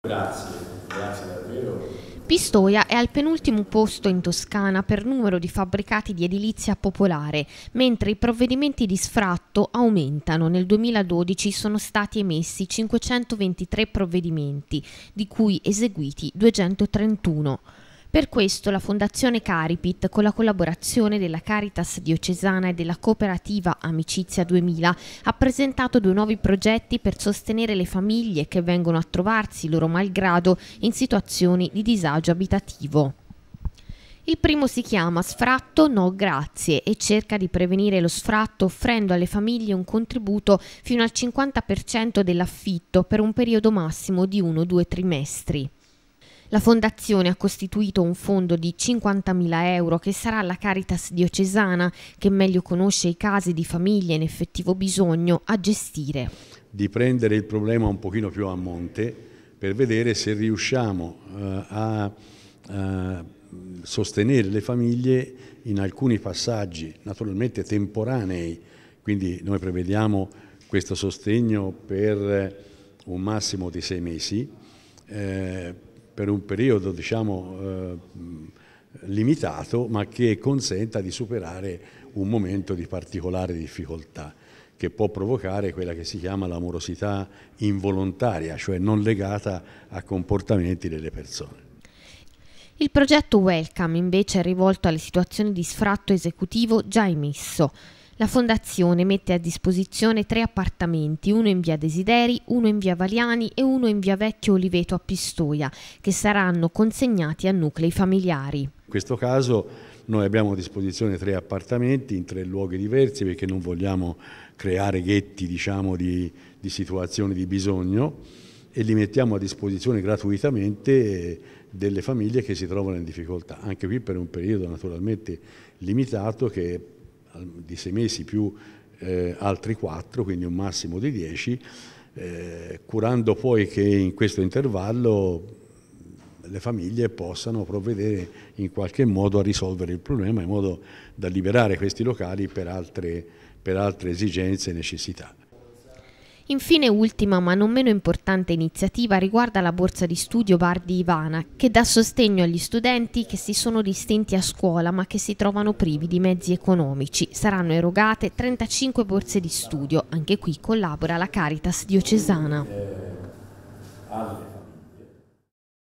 Grazie, grazie davvero. Pistoia è al penultimo posto in Toscana per numero di fabbricati di edilizia popolare, mentre i provvedimenti di sfratto aumentano. Nel 2012 sono stati emessi 523 provvedimenti, di cui eseguiti 231. Per questo la Fondazione Caripit, con la collaborazione della Caritas diocesana e della cooperativa Amicizia 2000, ha presentato due nuovi progetti per sostenere le famiglie che vengono a trovarsi, loro malgrado, in situazioni di disagio abitativo. Il primo si chiama Sfratto No Grazie e cerca di prevenire lo sfratto offrendo alle famiglie un contributo fino al 50% dell'affitto per un periodo massimo di 1-2 trimestri. La fondazione ha costituito un fondo di 50.000 euro che sarà la Caritas diocesana, che meglio conosce i casi di famiglie in effettivo bisogno, a gestire. Di prendere il problema un pochino più a monte per vedere se riusciamo eh, a, a eh, sostenere le famiglie in alcuni passaggi, naturalmente temporanei, quindi noi prevediamo questo sostegno per un massimo di sei mesi, eh, per un periodo diciamo, eh, limitato ma che consenta di superare un momento di particolare difficoltà che può provocare quella che si chiama l'amorosità involontaria, cioè non legata a comportamenti delle persone. Il progetto Welcome invece è rivolto alle situazioni di sfratto esecutivo già emesso, la fondazione mette a disposizione tre appartamenti, uno in via Desideri, uno in via Valiani e uno in via Vecchio Oliveto a Pistoia, che saranno consegnati a nuclei familiari. In questo caso noi abbiamo a disposizione tre appartamenti in tre luoghi diversi perché non vogliamo creare ghetti diciamo, di, di situazioni di bisogno e li mettiamo a disposizione gratuitamente delle famiglie che si trovano in difficoltà, anche qui per un periodo naturalmente limitato che di sei mesi più eh, altri quattro, quindi un massimo di dieci, eh, curando poi che in questo intervallo le famiglie possano provvedere in qualche modo a risolvere il problema in modo da liberare questi locali per altre, per altre esigenze e necessità. Infine ultima ma non meno importante iniziativa riguarda la borsa di studio Bardi Ivana che dà sostegno agli studenti che si sono distinti a scuola ma che si trovano privi di mezzi economici. Saranno erogate 35 borse di studio, anche qui collabora la Caritas diocesana.